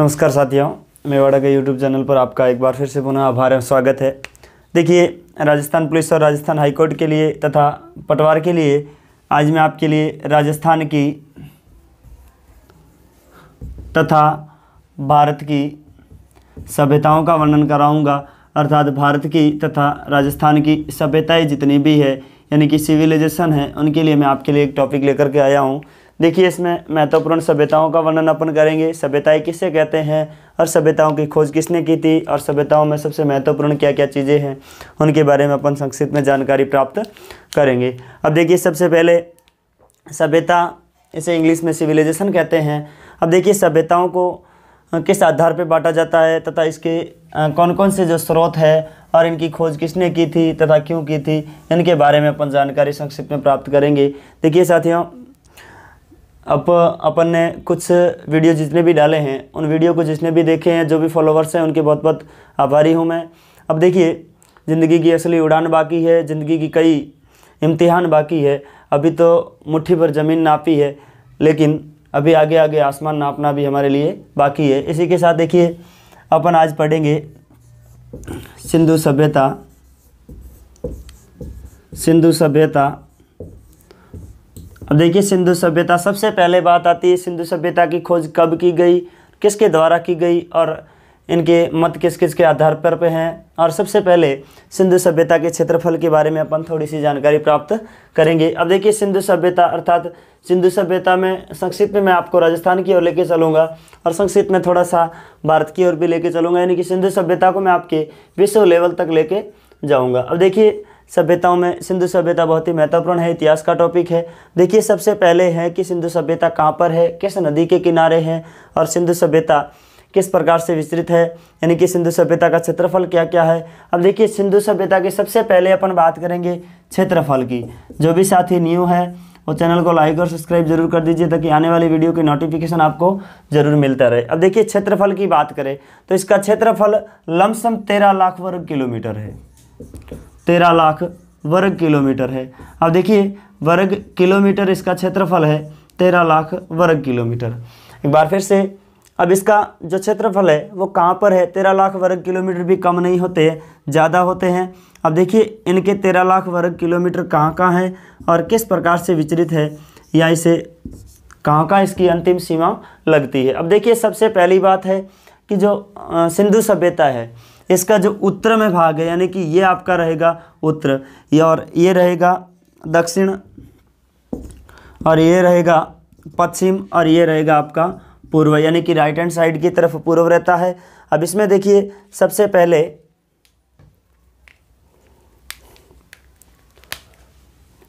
नमस्कार साथियों मेवाड़ा के यूट्यूब चैनल पर आपका एक बार फिर से पुनः आभार एवं स्वागत है देखिए राजस्थान पुलिस और राजस्थान हाईकोर्ट के लिए तथा पटवार के लिए आज मैं आपके लिए राजस्थान की तथा भारत की सभ्यताओं का वर्णन कराऊंगा अर्थात भारत की तथा राजस्थान की सभ्यताएँ जितनी भी है यानी कि सिविलाइजेशन है उनके लिए मैं आपके लिए एक टॉपिक लेकर के आया हूँ देखिए इसमें महत्वपूर्ण सभ्यताओं का वर्णन अपन करेंगे सभ्यताएं किससे कहते हैं और सभ्यताओं की खोज किसने की थी और सभ्यताओं में सबसे महत्वपूर्ण क्या क्या चीज़ें हैं उनके बारे में अपन संक्षिप्त में जानकारी प्राप्त करेंगे अब देखिए सबसे पहले सभ्यता इसे इंग्लिश में सिविलाइजेशन कहते हैं अब देखिए सभ्यताओं को किस आधार पर बांटा जाता है तथा इसके कौन कौन से जो स्रोत है और इनकी खोज किसने की थी तथा क्यों की थी इनके बारे में अपन जानकारी संक्षिप्त में प्राप्त करेंगे देखिए साथियों अब अपन ने कुछ वीडियो जितने भी डाले हैं उन वीडियो को जिसने भी देखे हैं जो भी फॉलोवर्स हैं उनके बहुत बहुत आभारी हूँ मैं अब देखिए ज़िंदगी की असली उड़ान बाकी है ज़िंदगी की कई इम्तिहान बाकी है अभी तो मुट्ठी भर ज़मीन नापी है लेकिन अभी आगे आगे आसमान नापना भी हमारे लिए बाकी है इसी के साथ देखिए अपन आज पढ़ेंगे सिंधु सभ्यता सिंधु सभ्यता अब देखिए सिंधु सभ्यता सबसे पहले बात आती है सिंधु सभ्यता की खोज कब की गई किसके द्वारा की गई और इनके मत किस किस के आधार पर पे हैं और सबसे पहले सिंधु सभ्यता के क्षेत्रफल के बारे में अपन थोड़ी सी जानकारी प्राप्त करेंगे अब देखिए सिंधु सभ्यता अर्थात सिंधु सभ्यता में संक्षिप्त में मैं आपको राजस्थान की ओर लेके चलूँगा और संक्षिप्त में थोड़ा सा भारत की ओर भी लेके चलूँगा यानी कि सिंधु सभ्यता को मैं आपके विश्व लेवल तक लेके जाऊँगा अब देखिए सभ्यताओं में सिंधु सभ्यता बहुत ही महत्वपूर्ण है इतिहास का टॉपिक है देखिए सबसे पहले है कि सिंधु सभ्यता कहाँ पर है किस नदी के किनारे हैं और सिंधु सभ्यता किस प्रकार से विस्तृत है यानी कि सिंधु सभ्यता का क्षेत्रफल क्या क्या है अब देखिए सिंधु सभ्यता की सबसे पहले अपन बात करेंगे क्षेत्रफल की जो भी साथी न्यू है वो चैनल को लाइक और सब्सक्राइब जरूर कर दीजिए ताकि आने वाली वीडियो की नोटिफिकेशन आपको जरूर मिलता रहे अब देखिए क्षेत्रफल की बात करें तो इसका क्षेत्रफल लमसम तेरह लाख वर्ग किलोमीटर है तेरह लाख वर्ग किलोमीटर है अब देखिए वर्ग किलोमीटर इसका क्षेत्रफल है तेरह लाख वर्ग किलोमीटर एक बार फिर से अब इसका जो क्षेत्रफल है वो कहाँ पर है तेरह लाख वर्ग किलोमीटर भी कम नहीं होते ज़्यादा होते हैं अब देखिए इनके तेरह लाख वर्ग किलोमीटर कहाँ कहाँ हैं और किस प्रकार से विचरित है या इसे कहाँ कहाँ इसकी अंतिम सीमा लगती है अब देखिए सबसे पहली बात है कि जो सिंधु सभ्यता है इसका जो उत्तर में भाग है यानी कि ये आपका रहेगा उत्तर ये और ये रहेगा दक्षिण और ये रहेगा पश्चिम और ये रहेगा आपका पूर्व यानी कि राइट हैंड साइड की तरफ पूर्व रहता है अब इसमें देखिए सबसे पहले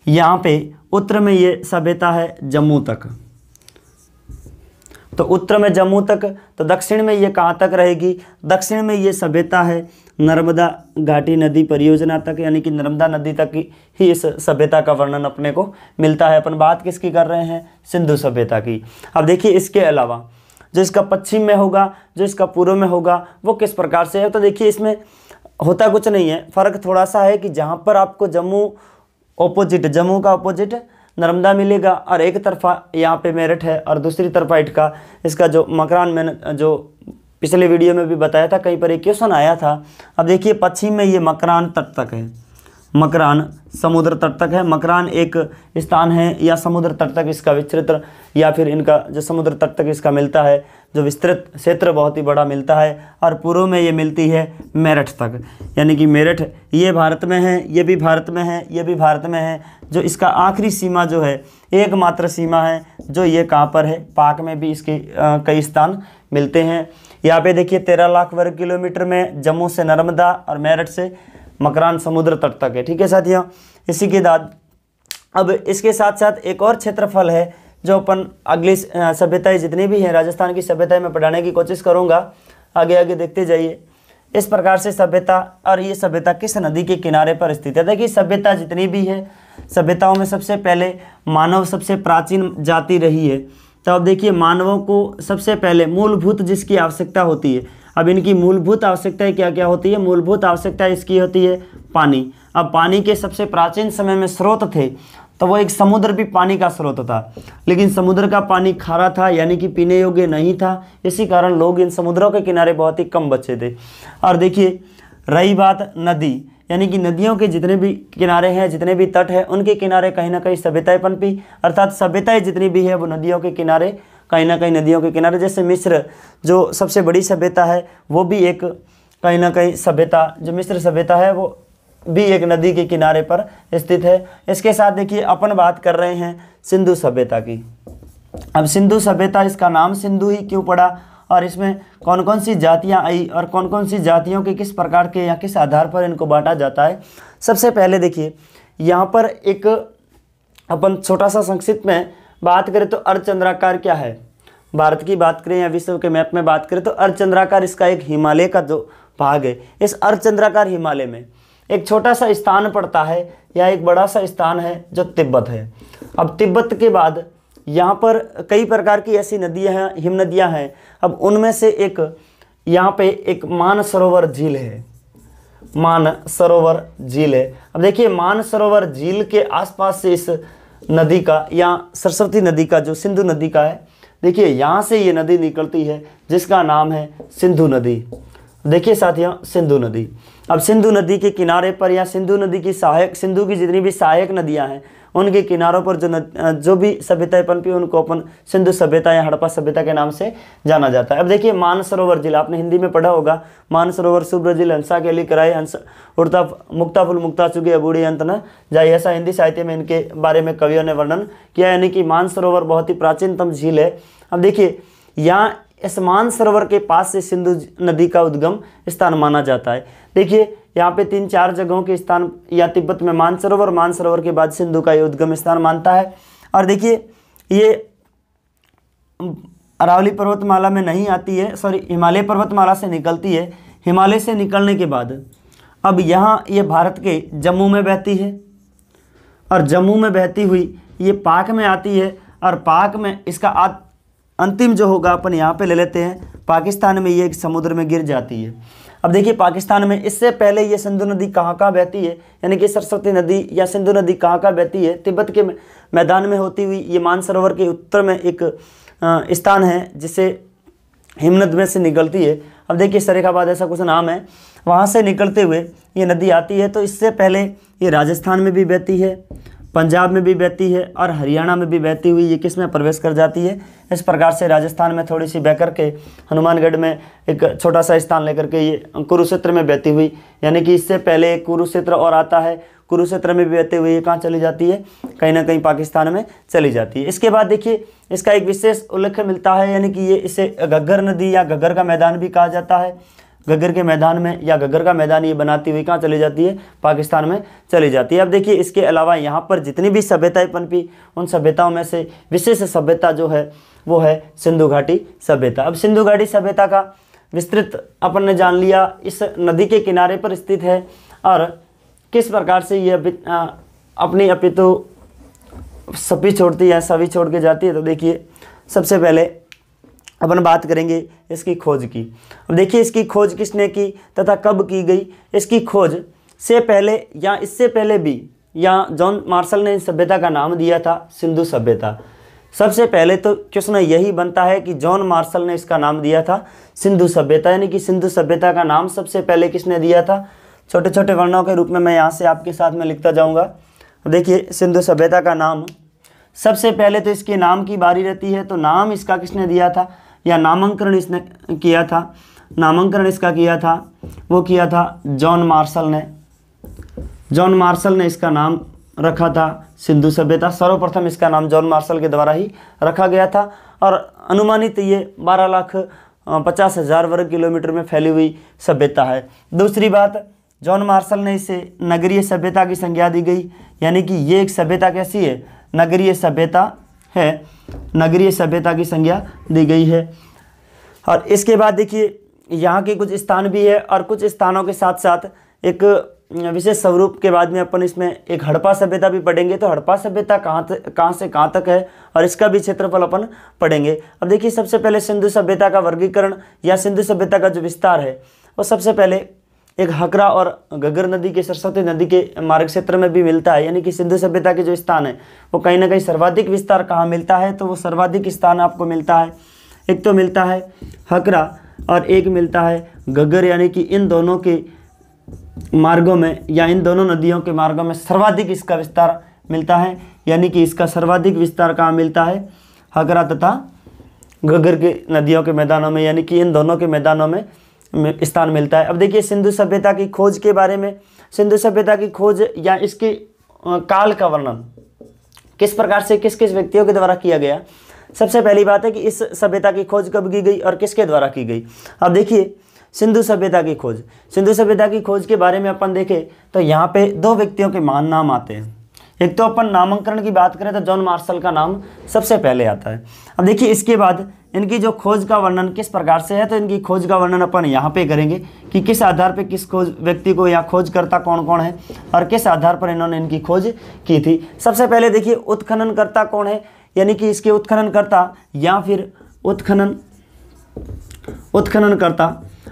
यहाँ पे उत्तर में ये सभ्यता है जम्मू तक तो उत्तर में जम्मू तक तो दक्षिण में ये कहाँ तक रहेगी दक्षिण में ये सभ्यता है नर्मदा घाटी नदी परियोजना तक यानी कि नर्मदा नदी तक ही इस सभ्यता का वर्णन अपने को मिलता है अपन बात किसकी कर रहे हैं सिंधु सभ्यता की अब देखिए इसके अलावा जो इसका पश्चिम में होगा जो इसका पूर्व में होगा वो किस प्रकार से है तो देखिए इसमें होता कुछ नहीं है फ़र्क थोड़ा सा है कि जहाँ पर आपको जम्मू ऑपोजिट जम्मू का ऑपोजिट नर्मदा मिलेगा और एक तरफा यहाँ पे मेरठ है और दूसरी तरफा इटका इसका जो मकरान मैंने जो पिछले वीडियो में भी बताया था कहीं पर एक क्वेश्चन आया था अब देखिए पश्चिम में ये मकरान तट तक है मकरान समुद्र तट तक है मकरान एक स्थान है या समुद्र तट तक इसका विस्तृत या फिर इनका जो समुद्र तट तक इसका मिलता है जो विस्तृत क्षेत्र बहुत ही बड़ा मिलता है और पूर्व में ये मिलती है मेरठ तक यानी कि मेरठ ये भारत में है ये भी भारत में है ये भी भारत में है जो इसका आखिरी सीमा जो है एकमात्र सीमा है जो ये कहाँ पर है पाक में भी इसके कई स्थान मिलते हैं यहाँ पे देखिए तेरह लाख वर्ग किलोमीटर में जम्मू से नर्मदा और मेरठ से मकरान समुद्र तट तक है ठीक है साथियों इसी के बाद अब इसके साथ साथ एक और क्षेत्रफल है जो अपन अगली सभ्यताएं जितनी भी हैं राजस्थान की सभ्यताएँ मैं पढ़ाने की कोशिश करूँगा आगे आगे देखते जाइए इस प्रकार से सभ्यता और ये सभ्यता किस नदी के किनारे पर स्थित है देखिए सभ्यता जितनी भी है सभ्यताओं में सबसे पहले मानव सबसे प्राचीन जाति रही है तो अब देखिए मानवों को सबसे पहले मूलभूत जिसकी आवश्यकता होती है अब इनकी मूलभूत आवश्यकताएं क्या क्या होती है मूलभूत आवश्यकता इसकी होती है पानी अब पानी के सबसे प्राचीन समय में स्रोत थे तो वो एक समुद्र भी पानी का स्रोत था लेकिन समुद्र का पानी खारा था यानी कि पीने योग्य नहीं था इसी कारण लोग इन समुद्रों के किनारे बहुत ही कम बचे थे और देखिए रही बात नदी यानी कि नदियों के जितने भी किनारे हैं जितने भी तट हैं उनके किनारे कहीं ना कहीं सभ्यताएं पनपी अर्थात सभ्यताएं जितनी भी है वो नदियों के किनारे कहीं ना कहीं नदियों के किनारे जैसे मिस्र जो सबसे बड़ी सभ्यता है वो भी एक कहीं ना कहीं सभ्यता जो मिस्र सभ्यता है वो भी एक नदी के किनारे पर स्थित है इसके साथ देखिए अपन बात कर रहे हैं सिंधु सभ्यता की अब सिंधु सभ्यता इसका नाम सिंधु ही क्यों पड़ा और इसमें कौन कौन सी जातियां आई और कौन कौन सी जातियों के किस प्रकार के या किस आधार पर इनको बांटा जाता है सबसे पहले देखिए यहाँ पर एक अपन छोटा सा संक्षिप्त में बात करें तो अर्धचंद्राकार क्या है भारत की बात करें या विश्व के मैप में बात करें तो अर्धचंद्राकार इसका एक हिमालय का जो भाग है इस अर्धचंद्राकार हिमालय में एक छोटा सा स्थान पड़ता है या एक बड़ा सा स्थान है जो तिब्बत है अब तिब्बत के बाद यहाँ पर कई प्रकार की ऐसी नदियाँ हैं हिम नदियाँ हैं अब उनमें से एक यहाँ पे एक मान सरोवर झील है मान सरोवर झील है अब देखिए मान सरोवर झील के आसपास से इस नदी का या सरस्वती नदी का जो सिंधु नदी का है देखिए यहाँ से ये नदी निकलती है जिसका नाम है सिंधु नदी देखिए साथियों सिंधु नदी अब सिंधु नदी के किनारे पर या सिंधु नदी की सहायक सिंधु की जितनी भी सहायक नदियां हैं उनके किनारों पर जो न, जो भी सभ्यताएं पनपी उनको अपन सिंधु सभ्यता या हड़प्पा सभ्यता के नाम से जाना जाता है अब देखिए मानसरोवर जिला आपने हिंदी में पढ़ा होगा मानसरोवर सुब्र जिल हंसा के लिए कराए हंस उड़ता मुक्ता फुल मुक्ता चुके अबूढ़ी अंत न जाए ऐसा हिंदी साहित्य में इनके बारे में कवियों ने वर्णन किया यानी कि मानसरोवर बहुत ही प्राचीनतम झील है अब देखिए यहाँ असमान सरोवर के पास से सिंधु नदी का उद्गम स्थान माना जाता है देखिए यहाँ पे तीन चार जगहों के स्थान या तिब्बत में मानसरोवर मानसरोवर के बाद सिंधु का ये उद्गम स्थान मानता है और देखिए ये अरावली पर्वतमाला में नहीं आती है सॉरी हिमालय पर्वतमाला से निकलती है हिमालय से निकलने के बाद अब यहाँ ये भारत के जम्मू में बहती है और जम्मू में बहती हुई ये पाक में आती है और पाक में इसका अंतिम जो होगा अपन यहाँ पे ले लेते हैं पाकिस्तान में ये समुद्र में गिर जाती है अब देखिए पाकिस्तान में इससे पहले ये सिंधु नदी कहाँ कहाँ बहती है यानी कि सरस्वती नदी या सिंधु नदी कहाँ कहाँ बहती है तिब्बत के मैदान में होती हुई ये मानसरोवर के उत्तर में एक स्थान है जिसे हिमनद में से निकलती है अब देखिए सरेखाबाद ऐसा कुछ नाम है वहाँ से निकलते हुए ये नदी आती है तो इससे पहले ये राजस्थान में भी बहती है पंजाब में भी बहती है और हरियाणा में भी बहती हुई ये किस में प्रवेश कर जाती है इस प्रकार से राजस्थान में थोड़ी सी बह के हनुमानगढ़ में एक छोटा सा स्थान लेकर के ये कुरुक्षेत्र में बहती हुई यानी कि इससे पहले कुरुक्षेत्र और आता है कुरुक्षेत्र में भी बहते हुए ये कहाँ चली जाती है कहीं ना कहीं पाकिस्तान में चली जाती है इसके बाद देखिए इसका एक विशेष उल्लेख मिलता है यानी कि ये इसे गग्गर नदी या गग्गर का मैदान भी कहा जाता है गगर के मैदान में या गगर का मैदान ये बनाती हुई कहाँ चली जाती है पाकिस्तान में चली जाती है अब देखिए इसके अलावा यहाँ पर जितनी भी सभ्यताएं पनपी उन सभ्यताओं में से विशेष सभ्यता जो है वो है सिंधु घाटी सभ्यता अब सिंधु घाटी सभ्यता का विस्तृत अपन ने जान लिया इस नदी के किनारे पर स्थित है और किस प्रकार से ये अपनी अपितु सभी छोड़ती है सभी छोड़ के जाती है तो देखिए सबसे पहले अपन बात करेंगे इसकी खोज की अब देखिए इसकी खोज किसने की तथा कब की गई इसकी खोज से पहले या इससे पहले भी या जॉन मार्शल ने इस सभ्यता का नाम दिया था सिंधु सभ्यता सबसे पहले तो क्वेश्चन यही बनता है कि जॉन मार्शल ने इसका नाम दिया था सिंधु सभ्यता यानी कि सिंधु सभ्यता का नाम सबसे पहले किसने दिया था छोटे छोटे वर्णों के रूप में मैं यहाँ से आपके साथ में लिखता जाऊँगा देखिए सिंधु सभ्यता का नाम सबसे पहले तो इसके नाम की बारी रहती है तो नाम इसका किसने दिया था या नामांकन इसने किया था नामांकन इसका किया था वो किया था जॉन मार्शल ने जॉन मार्शल ने इसका नाम रखा था सिंधु सभ्यता सर्वप्रथम इसका नाम जॉन मार्शल के द्वारा ही रखा गया था और अनुमानित ये बारह लाख पचास हज़ार वर्ग किलोमीटर में फैली हुई सभ्यता है दूसरी बात जॉन मार्शल ने इसे नगरीय सभ्यता की संज्ञा दी गई यानी कि ये एक सभ्यता कैसी है नगरीय सभ्यता है नगरीय सभ्यता की संज्ञा दी गई है और इसके बाद देखिए यहाँ के कुछ स्थान भी है और कुछ स्थानों के साथ साथ एक विशेष स्वरूप के बाद में अपन इसमें एक हड़प्पा सभ्यता भी पढ़ेंगे तो हड़प्पा सभ्यता कहाँ कहाँ से कहाँ तक है और इसका भी क्षेत्रफल अपन पढ़ेंगे अब देखिए सबसे पहले सिंधु सभ्यता का वर्गीकरण या सिंधु सभ्यता का जो विस्तार है वो सबसे पहले एक हकरा और गगर नदी के सरस्वती नदी के मार्ग क्षेत्र में भी मिलता है यानी कि सिंधु सभ्यता के जो स्थान है वो कहीं ना कहीं सर्वाधिक विस्तार कहाँ मिलता है तो वो सर्वाधिक स्थान आपको मिलता है एक तो मिलता है हकरा और एक मिलता है गगर यानी कि इन दोनों के मार्गों में या इन दोनों नदियों के मार्गों में सर्वाधिक इसका विस्तार मिलता है यानी कि इसका सर्वाधिक विस्तार कहाँ मिलता है हकरा तथा गगर के नदियों के मैदानों में यानी कि इन दोनों के मैदानों में स्थान मिलता है अब देखिए सिंधु सभ्यता की खोज के बारे में सिंधु सभ्यता की खोज या इसके काल का वर्णन किस प्रकार से किस किस व्यक्तियों के द्वारा किया गया सबसे पहली बात है कि इस सभ्यता की खोज कब की गई और किसके द्वारा की गई अब देखिए सिंधु सभ्यता की खोज सिंधु सभ्यता की खोज के बारे में अपन देखें तो यहाँ पे दो व्यक्तियों के मान नाम आते हैं एक तो अपन नामांकन की बात करें तो जॉन मार्शल का नाम सबसे पहले आता है अब देखिए इसके बाद इनकी जो खोज का वर्णन किस प्रकार से है तो इनकी खोज का वर्णन अपन यहाँ पे करेंगे कि किस आधार पे किस खोज व्यक्ति को यहाँ खोजकर्ता कौन कौन है और किस आधार पर इन्होंने इनकी खोज की थी सबसे पहले देखिए उत्खननकर्ता कौन है यानी कि इसके उत्खननकर्ता या फिर उत्खनन उत्खननकर्ता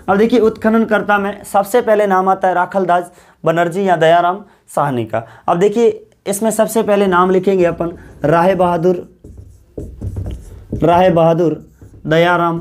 अब देखिए उत्खननकर्ता में सबसे पहले नाम आता है राखल दास बनर्जी या दयाराम साहनी का अब देखिए इसमें सबसे पहले नाम लिखेंगे अपन राय बहादुर राय बहादुर दयाराम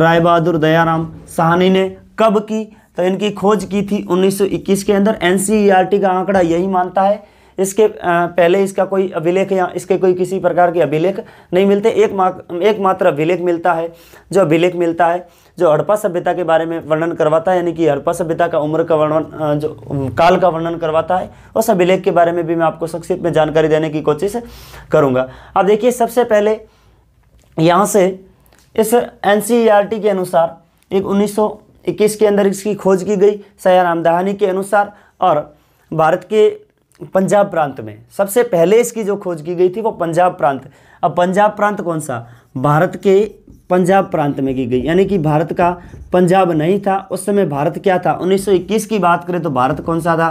राय बहादुर दयाराम साहनी ने कब की तो इनकी खोज की थी 1921 के अंदर एनसीईआरटी का आंकड़ा यही मानता है इसके पहले इसका कोई अभिलेख या इसके कोई किसी प्रकार के अभिलेख नहीं मिलते एक मा एकमात्र अभिलेख मिलता है जो अभिलेख मिलता है जो हड़प्पा सभ्यता के बारे में वर्णन करवाता है यानी कि हड़प्पा सभ्यता का उम्र का वर्णन जो काल का वर्णन करवाता है उस अभिलेख के बारे में भी मैं आपको संक्षिप्त में जानकारी देने की कोशिश करूँगा अब देखिए सबसे पहले यहाँ से इस एन के अनुसार एक उन्नीस के अंदर इसकी खोज की गई सयाराम दहानी के अनुसार और भारत के पंजाब प्रांत में सबसे पहले इसकी जो खोज की गई थी वो पंजाब प्रांत अब पंजाब प्रांत कौन सा भारत के पंजाब प्रांत में की गई यानी कि भारत का पंजाब नहीं था उस समय भारत क्या था 1921 की बात करें तो भारत कौन सा था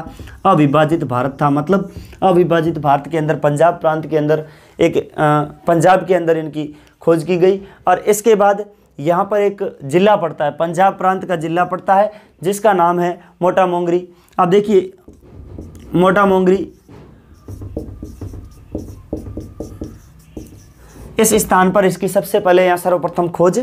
अविभाजित भारत था मतलब अविभाजित भारत के अंदर पंजाब प्रांत के अंदर एक पंजाब के अंदर इनकी खोज की गई और इसके बाद यहाँ पर एक ज़िला पड़ता है पंजाब प्रांत का ज़िला पड़ता है जिसका नाम है मोटा मोंगरी अब देखिए मोटा मोंगरी इस स्थान पर इसकी सबसे पहले यहाँ सर्वप्रथम खोज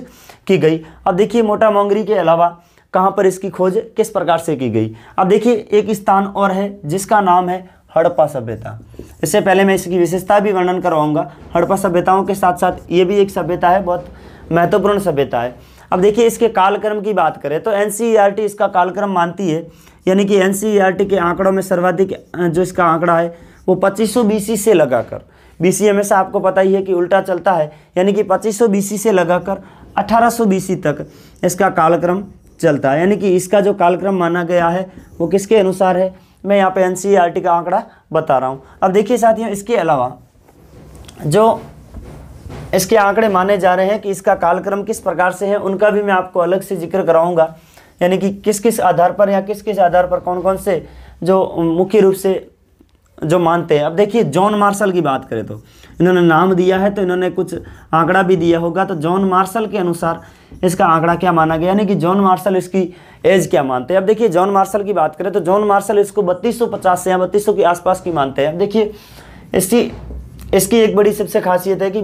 की गई अब देखिए मोटा मोंगरी के अलावा कहाँ पर इसकी खोज किस प्रकार से की गई अब देखिए एक स्थान और है जिसका नाम है हड़प्पा सभ्यता इससे पहले मैं इसकी विशेषता भी वर्णन करवाऊंगा हड़प्पा सभ्यताओं के साथ साथ ये भी एक सभ्यता है बहुत महत्वपूर्ण सभ्यता है अब देखिए इसके कालक्रम की बात करें तो एन e इसका कालक्रम मानती है यानी कि एन e के आंकड़ों में सर्वाधिक जो इसका आंकड़ा है वो पच्चीस सौ से लगाकर सी हमेशा आपको पता ही है कि उल्टा चलता है यानी कि 2500 बीसी से लगाकर 1800 बीसी तक इसका कालक्रम चलता है यानी कि इसका जो कालक्रम माना गया है वो किसके अनुसार है मैं यहाँ पे एन e का आंकड़ा बता रहा हूँ अब देखिए साथियों इसके अलावा जो इसके आंकड़े माने जा रहे हैं कि इसका कालक्रम किस प्रकार से है उनका भी मैं आपको अलग से जिक्र कराऊंगा यानी कि किस किस आधार पर या किस किस आधार पर कौन कौन से जो मुख्य रूप से जो मानते हैं अब देखिए जॉन मार्शल की बात करें तो इन्होंने नाम दिया है तो इन्होंने कुछ आंकड़ा भी दिया होगा तो जॉन मार्शल के अनुसार इसका आंकड़ा क्या माना गया यानी कि जॉन मार्शल इसकी एज क्या मानते हैं अब देखिए जॉन मार्शल की बात करें तो जॉन मार्शल इसको 3250 से या 3200 के आसपास की मानते हैं अब देखिए इसकी इसकी एक बड़ी सबसे खासियत है कि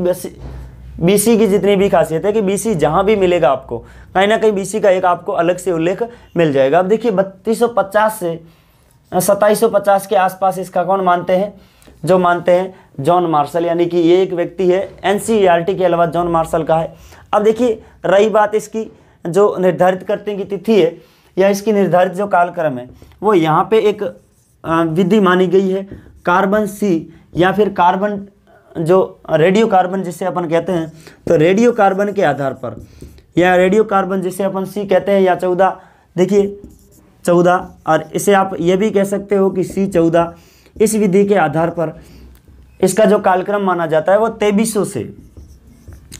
बीसी की जितनी भी खासियत है कि बीसी जहाँ भी मिलेगा आपको कहीं ना कहीं बीसी का एक आपको अलग से उल्लेख मिल जाएगा अब देखिए 3250 से 2750 के आसपास इसका कौन मानते हैं जो मानते हैं जॉन मार्शल यानी कि ये एक व्यक्ति है एन e के अलावा जॉन मार्शल का है अब देखिए रही बात इसकी जो निर्धारित करते की तिथि है या इसकी निर्धारित जो कालक्रम है वो यहाँ पे एक विधि मानी गई है कार्बन सी या फिर कार्बन जो रेडियो कार्बन जिसे अपन कहते हैं तो रेडियो कार्बन के आधार पर या रेडियो कार्बन जिसे अपन सी कहते हैं या चौदह देखिए चौदह और इसे आप ये भी कह सकते हो कि सी चौदह इस विधि के आधार पर इसका जो कालक्रम माना जाता है वो तेबीसों से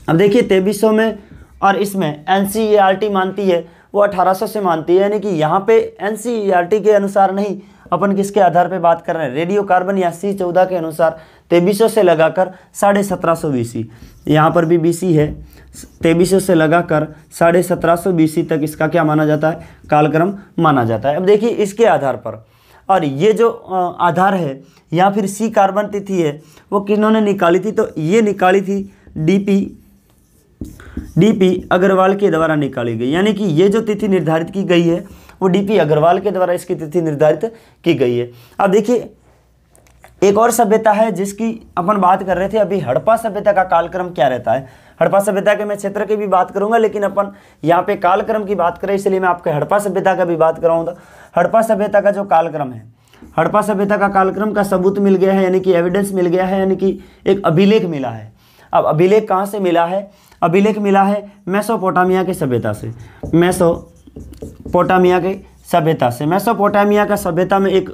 अब देखिए तेबीसों में और इसमें एन e मानती है वो 1800 से मानती है यानी कि यहाँ पे एन e के अनुसार नहीं अपन किसके आधार पे बात कर रहे हैं रेडियो कार्बन या सी चौदह के अनुसार तेबीसों से लगाकर साढ़े सत्रह सौ सी यहाँ पर भी बी है तेबीसों से लगाकर साढ़े सत्रह सौ बी तक इसका क्या माना जाता है कालक्रम माना जाता है अब देखिए इसके आधार पर और ये जो आधार है या फिर सी कार्बन तिथि है वो किन्होंने निकाली थी तो ये निकाली थी डी पी डीपी अग्रवाल के द्वारा निकाली गई यानी कि ये जो तिथि निर्धारित की गई है वो डीपी अग्रवाल के द्वारा इसकी तिथि निर्धारित की गई है अब देखिए एक और सभ्यता है जिसकी अपन बात कर रहे थे अभी हड़प्पा सभ्यता का कालक्रम क्या रहता है हड़प्पा सभ्यता के मैं क्षेत्र की भी बात करूंगा लेकिन अपन यहाँ पे कालक्रम की बात करें इसलिए मैं आपके हड़प्पा सभ्यता का भी बात कराऊंगा हड़प्पा सभ्यता का जो कालक्रम है हड़प्पा सभ्यता का कालक्रम का सबूत मिल गया है यानी कि एविडेंस मिल गया है यानी कि एक अभिलेख मिला है अब अभिलेख कहाँ से मिला है अभिलेख मिला है मैसोपोटामिया की सभ्यता से मैसोपोटामिया की सभ्यता से मैसोपोटामिया का सभ्यता में एक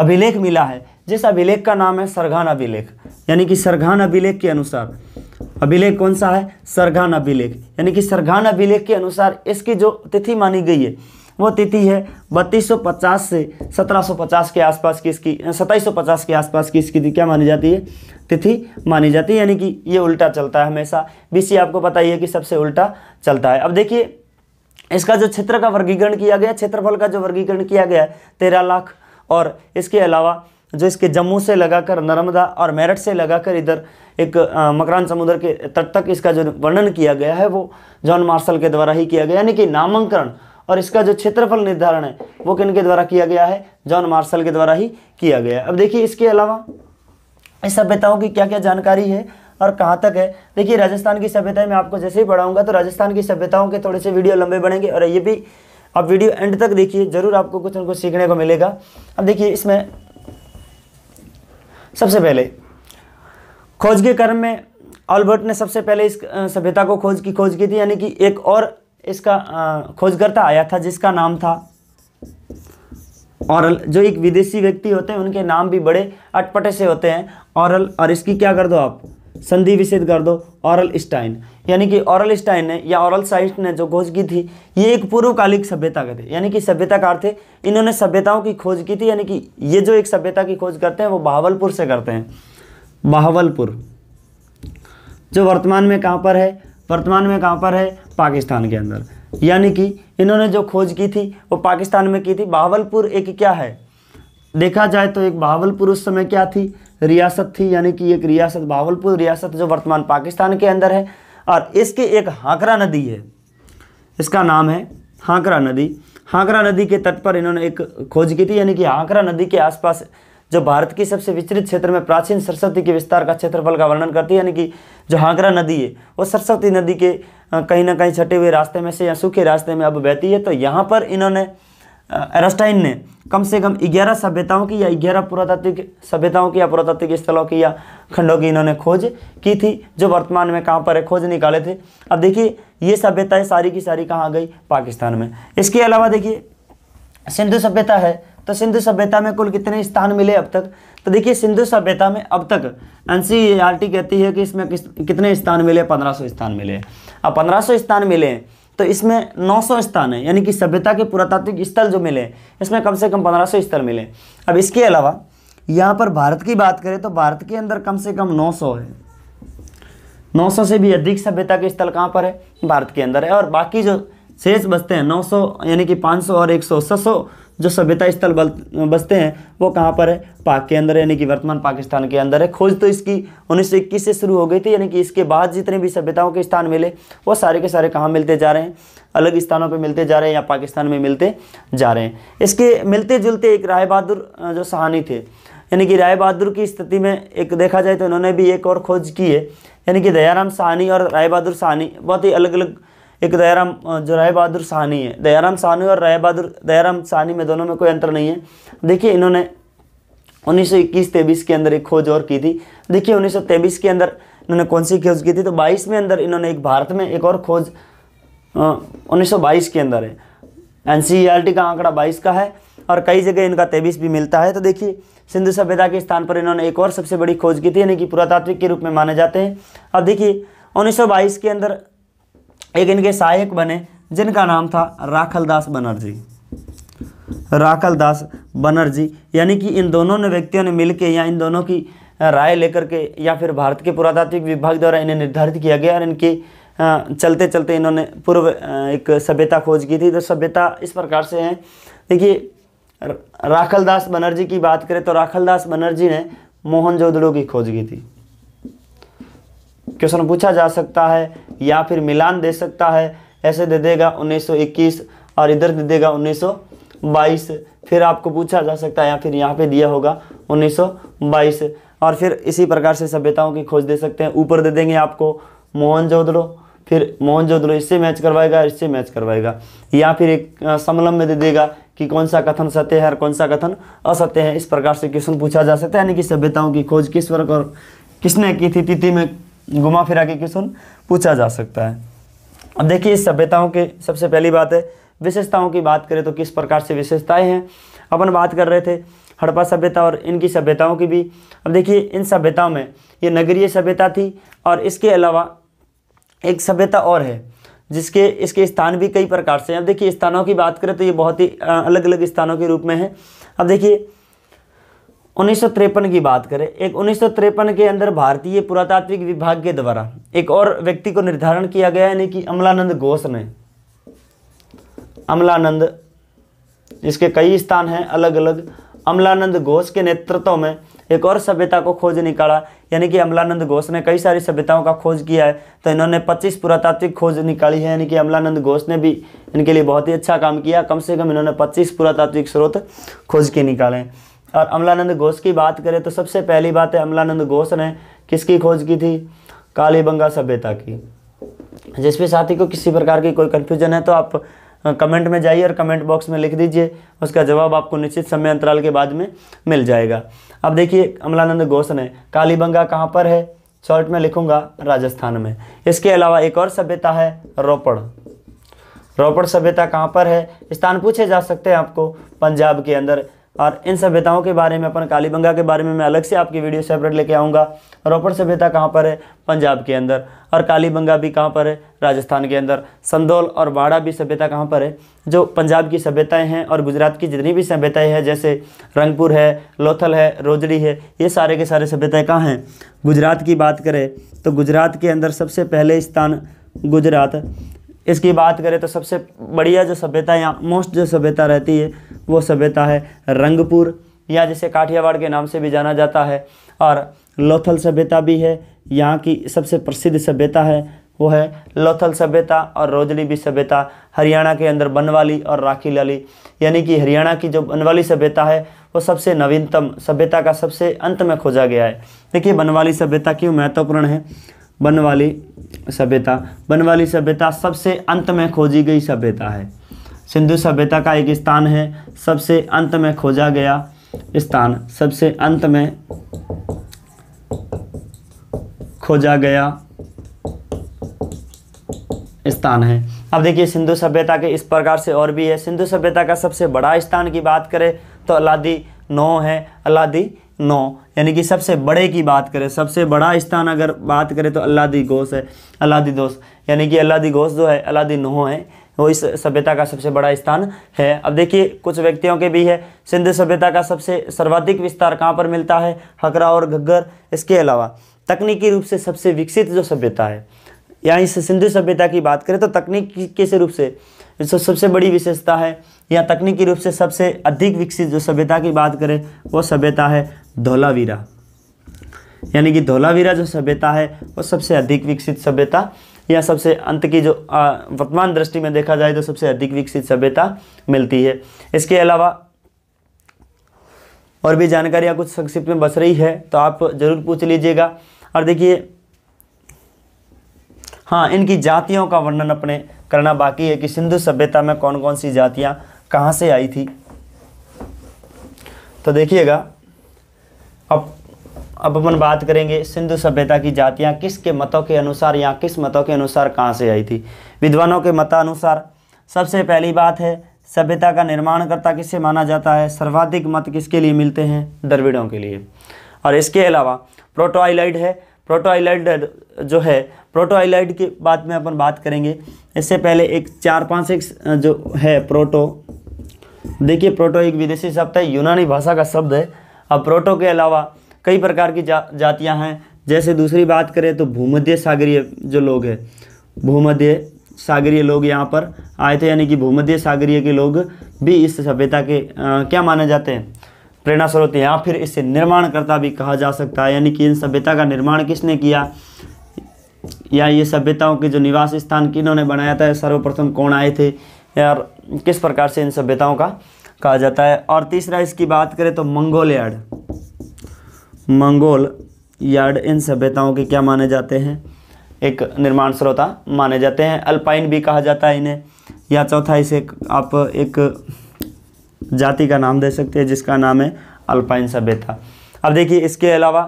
अभिलेख मिला है जिस अभिलेख का नाम है सरघान अभिलेख यानी कि सरघान अभिलेख के अनुसार अभिलेख कौन सा है सरघान अभिलेख यानी कि सरघान अभिलेख के अनुसार इसकी जो तिथि मानी गई है वो तिथि है पचास से 1750 के आसपास की इसकी पचास के आसपास की इसकी क्या मानी जाती है तिथि मानी जाती है यानी कि ये उल्टा चलता है हमेशा सी आपको पता ही है कि सबसे उल्टा चलता है अब देखिए इसका जो क्षेत्र का वर्गीकरण किया गया क्षेत्रफल का जो वर्गीकरण किया गया तेरह लाख और इसके अलावा जो इसके जम्मू से लगाकर नर्मदा और मेरठ से लगाकर इधर एक मकरान समुद्र के तट तक इसका जो वर्णन किया गया है वो जॉन मार्शल के द्वारा ही किया गया यानी कि नामांकन और इसका जो क्षेत्रफल निर्धारण है वो किन के द्वारा किया गया है जॉन मार्शल के द्वारा ही किया गया है अब देखिए इसके अलावा इस सभ्यताओं की क्या क्या जानकारी है और कहाँ तक है देखिए राजस्थान की सभ्यता मैं आपको जैसे ही पढ़ाऊंगा तो राजस्थान की सभ्यताओं के थोड़े से वीडियो लंबे बनेंगे और ये भी आप वीडियो एंड तक देखिए जरूर आपको कुछ उनको सीखने को मिलेगा अब देखिए इसमें सबसे पहले खोज के क्रम में ऑल्बर्ट ने सबसे पहले इस सभ्यता को खोज की खोज की थी यानी कि एक और इसका खोजकर्ता आया था जिसका नाम था औरल जो एक विदेशी व्यक्ति होते हैं उनके नाम भी बड़े अटपटे से होते हैं औरल और इसकी क्या कर दो आप संधि विषेद कर दो औरल स्टाइन यानी कि औरल स्टाइन ने या औरल साइट ने जो खोज की थी ये एक पूर्वकालिक सभ्यता के थे यानी कि सभ्यताकार थे इन्होंने सभ्यताओं की खोज की थी यानी कि ये जो एक सभ्यता की खोज करते हैं वो बहावलपुर से करते हैं बहावलपुर जो वर्तमान में कहाँ पर है वर्तमान में कहाँ पर है पाकिस्तान के अंदर यानी कि इन्होंने जो खोज की थी वो पाकिस्तान में की थी बहावलपुर एक क्या है देखा जाए तो एक बहावलपुर उस समय क्या थी रियासत थी यानी कि एक रियासत बहावलपुर रियासत जो वर्तमान पाकिस्तान के अंदर है और इसकी एक हाकरा नदी है इसका नाम है हाकरा नदी हाकरा नदी के तट पर इन्होंने एक खोज की थी यानी कि हाकरा नदी के आसपास जो भारत की सबसे विचरित क्षेत्र में प्राचीन सरस्वती के विस्तार का क्षेत्रफल का वर्णन करती है यानी कि जो हांगरा नदी है वो सरस्वती नदी के कहीं ना कहीं छटे हुए रास्ते में से या सूखे रास्ते में अब बहती है तो यहाँ पर इन्होंने एरस्टाइन ने कम से कम ग्यारह सभ्यताओं की या ग्यारह पुरातात्विक सभ्यताओं की या पुरातात्विक स्थलों की या खंडों की इन्होंने खोज की थी जो वर्तमान में कहाँ पर है खोज निकाले थे अब देखिए ये सभ्यताएँ सारी की सारी कहाँ गई पाकिस्तान में इसके अलावा देखिए सिंधु सभ्यता है तो सिंधु सभ्यता में कुल कितने स्थान मिले अब तक तो देखिए सिंधु सभ्यता में अब तक एन कहती है कि इसमें कितने स्थान मिले पंद्रह स्थान मिले अब पंद्रह स्थान मिले तो इसमें 900 स्थान है यानी कि सभ्यता के पुरातात्विक स्थल जो मिले इसमें कम से कम 1500 स्थल मिले अब इसके अलावा यहाँ पर भारत की बात करें तो भारत के अंदर कम से कम 900 है 900 से भी अधिक सभ्यता के स्थल कहाँ पर है भारत के अंदर है और बाकी जो शेष बचते हैं 900 यानी कि 500 और 100 सौ जो सभ्यता स्थल बसते हैं वो कहाँ पर है पाक के अंदर यानी कि वर्तमान पाकिस्तान के अंदर है खोज तो इसकी उन्नीस सौ इक्कीस से शुरू हो गई थी यानी कि इसके बाद जितने भी सभ्यताओं के स्थान मिले वो सारे के सारे कहाँ मिलते जा रहे हैं अलग स्थानों पर मिलते जा रहे हैं या पाकिस्तान में मिलते जा रहे हैं इसके मिलते जुलते एक राय बहादुर जो सहानी थे यानी कि राय बहादुर की स्थिति में एक देखा जाए तो इन्होंने भी एक और खोज की है यानी कि दयाराम सहानी और राय बहादुर सहानी बहुत ही अलग अलग एक दयाराम जो राय बहादुर साहनी है दयाराम साहनी और राय बहादुर दयाराम साहनी में दोनों में कोई अंतर नहीं है देखिए इन्होंने उन्नीस सौ इक्कीस के अंदर एक खोज और की थी देखिए उन्नीस सौ के अंदर इन्होंने कौन सी खोज की थी तो बाईस में अंदर इन्होंने एक भारत में एक और खोज उन्नीस सौ बाईस के अंदर है एन का आंकड़ा बाईस का है और कई जगह इनका तेईस भी मिलता है तो देखिए सिंधु सभ्यता के स्थान पर इन्होंने एक और सबसे बड़ी खोज की थी यानी कि पुरातात्विक के रूप में माने जाते हैं अब देखिए 1922 के अंदर एक इनके सहायक बने जिनका नाम था राखल दास बनर्जी राखल दास बनर्जी यानी कि इन दोनों ने व्यक्तियों ने मिलकर या इन दोनों की राय लेकर के या फिर भारत के पुरातात्विक विभाग द्वारा इन्हें निर्धारित किया गया और इनके चलते चलते इन्होंने पूर्व एक सभ्यता खोज की थी तो सभ्यता इस प्रकार से है देखिए राखल दास बनर्जी की बात करें तो राखलदास बनर्जी ने मोहनजोदड़ो की खोज की थी क्वेश्चन पूछा जा सकता है या फिर मिलान दे सकता है ऐसे दे देगा 1921 और इधर दे देगा 1922 फिर आपको पूछा जा सकता है या फिर यहाँ पे दिया होगा 1922 और फिर इसी प्रकार से सभ्यताओं की खोज दे सकते हैं ऊपर दे देंगे आपको मोहनजोदड़ो फिर मोहनजोदड़ो इससे मैच करवाएगा इससे मैच करवाएगा या फिर एक समलम में दे देगा कि कौन सा कथन सत्य है और कौन सा कथन असत्य है इस प्रकार से क्वेश्चन पूछा जा सकता है यानी कि सभ्यताओं की खोज किस वर्ग और किसने की थी तिथि में घुमा फिरा के क्वेश्चन पूछा जा सकता है अब देखिए इस सभ्यताओं के सबसे पहली बात है विशेषताओं की बात करें तो किस प्रकार से विशेषताएं हैं अपन बात कर रहे थे हड़प्पा सभ्यता और इनकी सभ्यताओं की भी अब देखिए इन सभ्यताओं में ये नगरीय सभ्यता थी और इसके अलावा एक सभ्यता और है जिसके इसके स्थान भी कई प्रकार से हैं अब देखिए स्थानों की बात करें तो ये बहुत ही अलग अलग स्थानों के रूप में है अब देखिए उन्नीस की बात करें एक उन्नीस के अंदर भारतीय पुरातात्विक विभाग के द्वारा एक और व्यक्ति को निर्धारण किया गया यानी कि अमलानंद घोष ने अमलानंद जिसके कई स्थान हैं अलग अलग अमलानंद घोष के नेतृत्व में एक और सभ्यता को खोज निकाला यानी कि अमलानंद घोष ने कई सारी सभ्यताओं का खोज किया है तो इन्होंने 25 पुरातात्विक खोज निकाली है यानी कि अमलानंद घोष ने भी इनके लिए बहुत ही अच्छा काम किया कम से कम इन्होंने 25 पुरातात्विक स्रोत खोज के निकाले हैं और अमलानंद घोष की बात करें तो सबसे पहली बात है अमलानंद घोष ने किसकी खोज की थी काली बंगा सभ्यता की भी साथी को किसी प्रकार की कोई कन्फ्यूजन है तो आप कमेंट में जाइए और कमेंट बॉक्स में लिख दीजिए उसका जवाब आपको निश्चित समय अंतराल के बाद में मिल जाएगा अब देखिए अमलानंद घोष ने कालीबंगा कहाँ पर है शॉर्ट में लिखूंगा राजस्थान में इसके अलावा एक और सभ्यता है रोपड़ रोपड़ सभ्यता कहाँ पर है स्थान पूछे जा सकते हैं आपको पंजाब के अंदर और इन सभ्यताओं के बारे में अपन कालीबंगा के बारे में मैं अलग से आपकी वीडियो सेपरेट लेके आऊँगा रोपड़ सभ्यता कहाँ पर है पंजाब के अंदर और कालीबंगा भी कहाँ पर है राजस्थान के अंदर संदौल और बाड़ा भी सभ्यता कहाँ पर है जो पंजाब की सभ्यताएं हैं और गुजरात की जितनी भी सभ्यताएं हैं जैसे रंगपुर है लोथल है रोजड़ी है ये सारे के सारे सभ्यताएँ कहाँ हैं गुजरात की बात करें तो गुजरात के अंदर सबसे पहले स्थान गुजरात इसकी बात करें तो सबसे बढ़िया जो सभ्यता यहाँ मोस्ट जो सभ्यता रहती है वो सभ्यता है रंगपुर या जिसे काठियावाड़ के नाम से भी जाना जाता है और लोथल सभ्यता भी है यहाँ की सबसे प्रसिद्ध सभ्यता है वो है लोथल सभ्यता और रोजली भी सभ्यता हरियाणा के अंदर बनवाली और राखी लाली यानी कि हरियाणा की जो बनवाली सभ्यता है वो सबसे नवीनतम सभ्यता का सबसे अंत में खोजा गया है देखिए बनवाली सभ्यता क्यों महत्वपूर्ण है बनवाली सभ्यता बनवाली सभ्यता सबसे अंत में खोजी गई सभ्यता है सिंधु सभ्यता का एक स्थान है सबसे अंत में खोजा गया स्थान सबसे अंत में खोजा गया स्थान है अब देखिए सिंधु सभ्यता के इस प्रकार से और भी है सिंधु सभ्यता का सबसे बड़ा स्थान की बात करें तो अलादी नौ है अलादी नौ यानी कि सबसे बड़े की बात करें सबसे बड़ा स्थान अगर बात करें तो अलादी घोष है अलादी दोस यानी कि अलादी घोष जो है अलादी नौ है वो इस सभ्यता का सबसे बड़ा स्थान है अब देखिए कुछ व्यक्तियों के भी है सिंधु सभ्यता का सबसे सर्वाधिक विस्तार कहाँ पर मिलता है हकरा और घग्गर इसके अलावा तकनीकी रूप से सबसे विकसित जो सभ्यता है या इस सिंधु सभ्यता की बात करें तो तकनीकी के रूप से जो सबसे बड़ी विशेषता है या तकनीकी रूप से सबसे अधिक विकसित जो सभ्यता की बात करें वो सभ्यता है धोलावीरा यानी कि धोलावीरा जो सभ्यता है वो सबसे अधिक विकसित सभ्यता या सबसे अंत की जो वर्तमान दृष्टि में देखा जाए तो सबसे अधिक विकसित सभ्यता मिलती है इसके अलावा और भी जानकारियाँ कुछ संक्षिप्त में बस रही है तो आप ज़रूर पूछ लीजिएगा और देखिए हाँ इनकी जातियों का वर्णन अपने करना बाकी है कि सिंधु सभ्यता में कौन कौन सी जातियाँ कहाँ से आई थी तो देखिएगा अब अब अपन बात करेंगे सिंधु सभ्यता की जातियाँ किसके मतों के अनुसार या किस मतों के अनुसार कहाँ से आई थी विद्वानों के मतानुसार सबसे पहली बात है सभ्यता का निर्माणकर्ता किससे माना जाता है सर्वाधिक मत किसके लिए मिलते हैं द्रविड़ों के लिए और इसके अलावा प्रोटोआइलाइड है प्रोटोआइलाइड जो है प्रोटोआइलाइड के बाद में अपन बात करेंगे इससे पहले एक चार पाँच एक जो है प्रोटो देखिए प्रोटो एक विदेशी शब्द है यूनानी भाषा का शब्द है अब प्रोटो के अलावा कई प्रकार की जा, जातियाँ हैं जैसे दूसरी बात करें तो भूमध्य सागरीय जो लोग हैं भूमध्य सागरीय लोग यहाँ पर आए थे यानी कि भूमध्य सागरीय के लोग भी इस सभ्यता के आ, क्या माने जाते हैं प्रेरणा स्रोत या फिर इसे निर्माणकर्ता भी कहा जा सकता है यानी कि इन सभ्यता का निर्माण किसने किया या ये सभ्यताओं के जो निवास स्थान किन्होंने बनाया था सर्वप्रथम कौन आए थे यार किस प्रकार से इन सभ्यताओं का कहा जाता है और तीसरा इसकी बात करें तो मंगोलियाड मंगोल यार्ड इन सभ्यताओं के क्या माने जाते हैं एक निर्माण स्रोता माने जाते हैं अल्पाइन भी कहा जाता है इन्हें या चौथा इसे आप एक जाति का नाम दे सकते हैं जिसका नाम है अल्पाइन सभ्यता अब देखिए इसके अलावा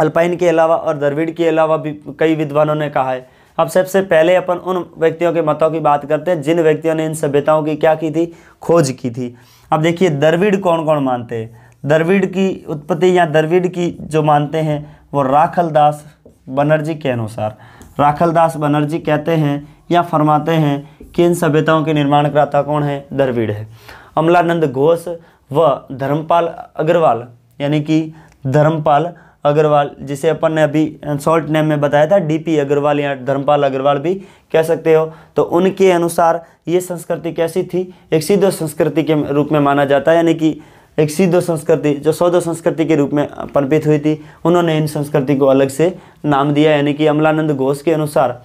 अल्पाइन के अलावा और द्रविड़ के अलावा भी कई विद्वानों ने कहा है अब सबसे पहले अपन उन व्यक्तियों के मतों की बात करते हैं जिन व्यक्तियों ने इन सभ्यताओं की क्या की थी खोज की थी अब देखिए द्रविड़ कौन कौन मानते हैं द्रविड़ की उत्पत्ति या द्रविड़ की जो मानते हैं वो राखल दास बनर्जी के अनुसार राखल दास बनर्जी कहते हैं या फरमाते हैं कि इन सभ्यताओं के निर्माण कराता कौन है द्रविड़ है अमलानंद घोष व धर्मपाल अग्रवाल यानी कि धर्मपाल अग्रवाल जिसे अपन ने अभी शॉर्ट नेम में बताया था डीपी अग्रवाल या धर्मपाल अग्रवाल भी कह सकते हो तो उनके अनुसार ये संस्कृति कैसी थी एक सिद्ध संस्कृति के रूप में माना जाता है यानी कि एक सिद्धो संस्कृति जो सौदो संस्कृति के रूप में पनपित हुई थी उन्होंने इन संस्कृति को अलग से नाम दिया यानी कि अमलानंद घोष के अनुसार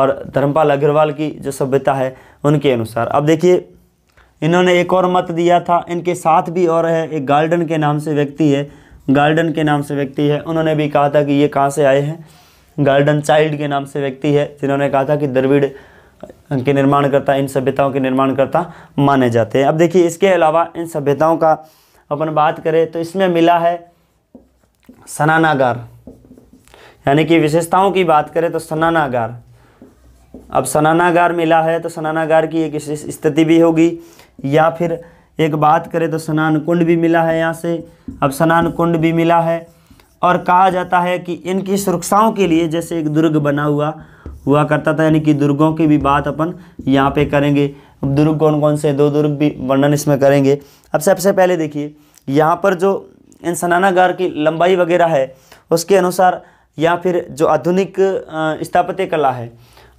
और धर्मपाल अग्रवाल की जो सभ्यता है उनके अनुसार अब देखिए इन्होंने एक और मत दिया था इनके साथ भी और है एक गार्डन के नाम से व्यक्ति है गार्डन के नाम से व्यक्ति है उन्होंने भी कहा था कि ये कहाँ से आए हैं गार्डन चाइल्ड के नाम से व्यक्ति है जिन्होंने कहा था कि द्रविड़ के निर्माणकर्ता इन सभ्यताओं के निर्माणकर्ता माने जाते हैं अब देखिए इसके अलावा इन सभ्यताओं का अपन बात करें तो इसमें मिला है सनानागार यानी कि विशेषताओं की बात करें तो सनानागार अब सनानागार मिला है तो सनानागार की एक स्थिति भी होगी या फिर एक बात करें तो स्नान कुंड भी मिला है यहाँ से अब स्नान कुंड भी मिला है और कहा जाता है कि इनकी सुरक्षाओं के लिए जैसे एक दुर्ग बना हुआ हुआ करता था यानी कि दुर्गों की भी बात अपन यहाँ पे करेंगे दुर्ग कौन कौन से दो दुर्ग भी वर्णन इसमें करेंगे अब सबसे पहले देखिए यहाँ पर जो इन सनानागार की लंबाई वगैरह है उसके अनुसार या फिर जो आधुनिक स्थापत्य कला है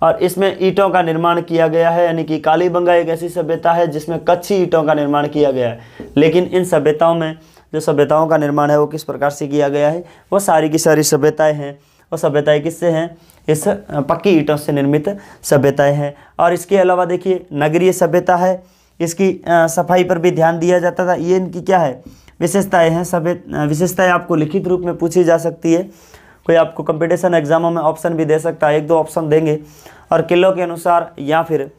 और इसमें ईंटों का निर्माण किया गया है यानी कि कालीबंगा एक ऐसी सभ्यता है जिसमें कच्ची ईंटों का निर्माण किया गया है लेकिन इन सभ्यताओं में जो सभ्यताओं का निर्माण है वो किस प्रकार से किया गया है वो सारी की सारी सभ्यताएँ हैं वो सभ्यताएँ किससे हैं इस पक्की ईटों से निर्मित सभ्यताएं हैं और इसके अलावा देखिए नगरीय सभ्यता है इसकी सफाई पर भी ध्यान दिया जाता था ये इनकी क्या है विशेषताएं हैं सभ्य विशेषताएं आपको लिखित रूप में पूछी जा सकती है कोई आपको कंपटीशन एग्जामों में ऑप्शन भी दे सकता है एक दो ऑप्शन देंगे और किलों के अनुसार या फिर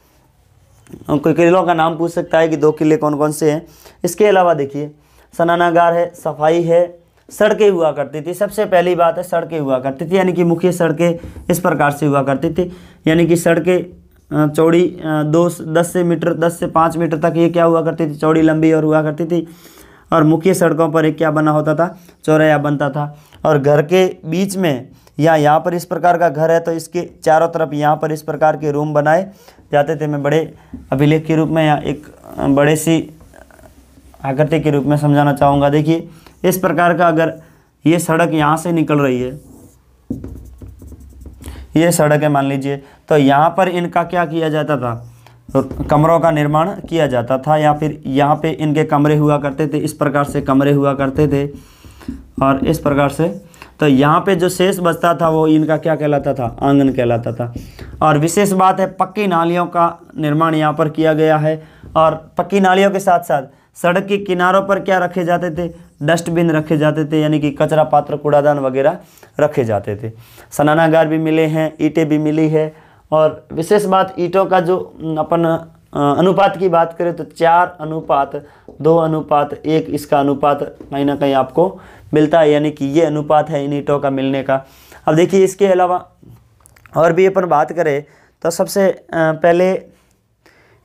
कोई किलों का नाम पूछ सकता है कि दो किले कौन कौन से हैं इसके अलावा देखिए सनानागार है सफाई है सड़कें हुआ करती थी सबसे पहली बात है सड़कें हुआ करती थी यानी कि मुख्य सड़कें इस प्रकार से हुआ करती थी यानी कि सड़कें चौड़ी दो दस से मीटर दस से पाँच मीटर तक ये क्या हुआ करती थी चौड़ी लंबी और हुआ करती थी और मुख्य सड़कों पर एक क्या बना होता था चौराया बनता था और घर के बीच में या यहाँ पर इस प्रकार का घर है तो इसके चारों तरफ यहाँ पर इस प्रकार के रूम बनाए जाते थे मैं बड़े अभिलेख के रूप में या एक बड़े सी आकृति के रूप में समझाना चाहूँगा देखिए इस प्रकार का अगर ये सड़क यहाँ से निकल रही है ये सड़क है मान लीजिए तो यहाँ पर इनका क्या किया जाता था कमरों का निर्माण किया जाता था या फिर यहाँ पे इनके कमरे हुआ करते थे इस प्रकार से कमरे हुआ करते थे और इस प्रकार से तो यहाँ पे जो शेष बचता था वो इनका क्या कहलाता था आंगन कहलाता था और विशेष बात है पक्की नालियों का निर्माण यहाँ पर किया गया है और पक्की नालियों के साथ साथ सड़क के किनारों पर क्या रखे जाते थे डस्टबिन रखे जाते थे यानी कि कचरा पात्र कूड़ादान वगैरह रखे जाते थे सनानागार भी मिले हैं ईंटें भी मिली है और विशेष बात ईंटों का जो अपन अनुपात की बात करें तो चार अनुपात दो अनुपात एक इसका अनुपात कहीं ना कहीं आपको मिलता है यानी कि ये अनुपात है इन ईंटों का मिलने का अब देखिए इसके अलावा और भी अपन बात करें तो सबसे पहले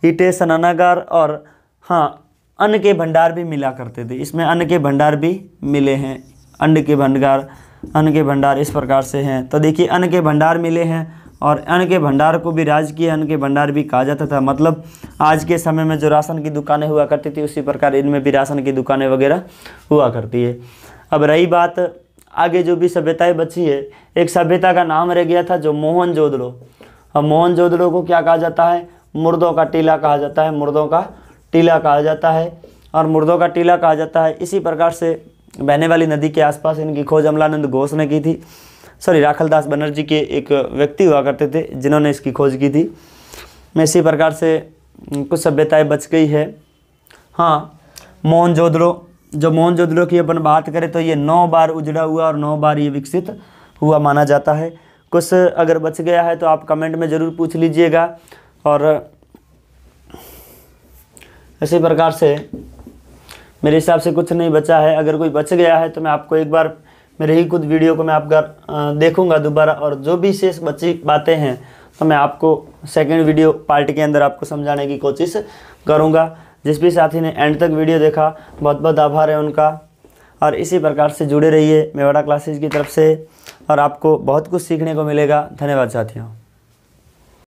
ईंटें सनानागार और हाँ अन्न के भंडार भी मिला करते थे इसमें अन्न के भंडार भी मिले हैं अन्न के भंडार अन्न के भंडार इस प्रकार से हैं तो देखिए अन्न के भंडार मिले हैं और अन्न के भंडार को भी राजकीय अन्न के भंडार भी कहा जाता था मतलब आज के समय में जो राशन की दुकानें हुआ करती थी उसी प्रकार इनमें भी राशन की दुकानें वगैरह हुआ करती है अब रही बात आगे जो भी सभ्यताएं बची है एक सभ्यता का नाम रह गया था जो मोहन जोदड़ो अब मोहन जोदड़ो को क्या कहा जाता है मुर्दों का टीला कहा जाता है मुर्दों का टीला कहा जाता है और मुर्दों का टीला कहा जाता है इसी प्रकार से बहने वाली नदी के आसपास इनकी खोज अमलानंद घोष ने की थी सॉरी राखल दास बनर्जी के एक व्यक्ति हुआ करते थे जिन्होंने इसकी खोज की थी मैं इसी प्रकार से कुछ सभ्यताएँ बच गई है हाँ मोहनजोदड़ो जो मोहनजोदड़ो की अपन बात करें तो ये नौ बार उजड़ा हुआ और नौ बार ये विकसित हुआ माना जाता है कुछ अगर बच गया है तो आप कमेंट में ज़रूर पूछ लीजिएगा और इसी प्रकार से मेरे हिसाब से कुछ नहीं बचा है अगर कोई बच गया है तो मैं आपको एक बार मेरे ही खुद वीडियो को मैं आपका देखूंगा दोबारा और जो भी शेष बची बातें हैं तो मैं आपको सेकेंड वीडियो पार्ट के अंदर आपको समझाने की कोशिश करूँगा जिस भी साथी ने एंड तक वीडियो देखा बहुत बहुत आभार है उनका और इसी प्रकार से जुड़े रहिए मेवाड़ा क्लासेज की तरफ से और आपको बहुत कुछ सीखने को मिलेगा धन्यवाद साथियों